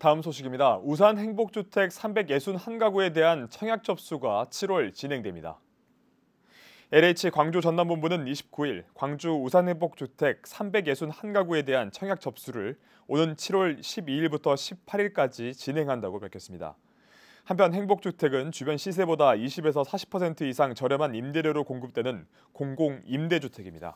다음 소식입니다. 우산 행복주택 361가구에 대한 청약 접수가 7월 진행됩니다. LH 광주 전남본부는 29일 광주 우산회복주택 361가구에 대한 청약 접수를 오는 7월 12일부터 18일까지 진행한다고 밝혔습니다. 한편 행복주택은 주변 시세보다 20에서 40% 이상 저렴한 임대료로 공급되는 공공임대주택입니다.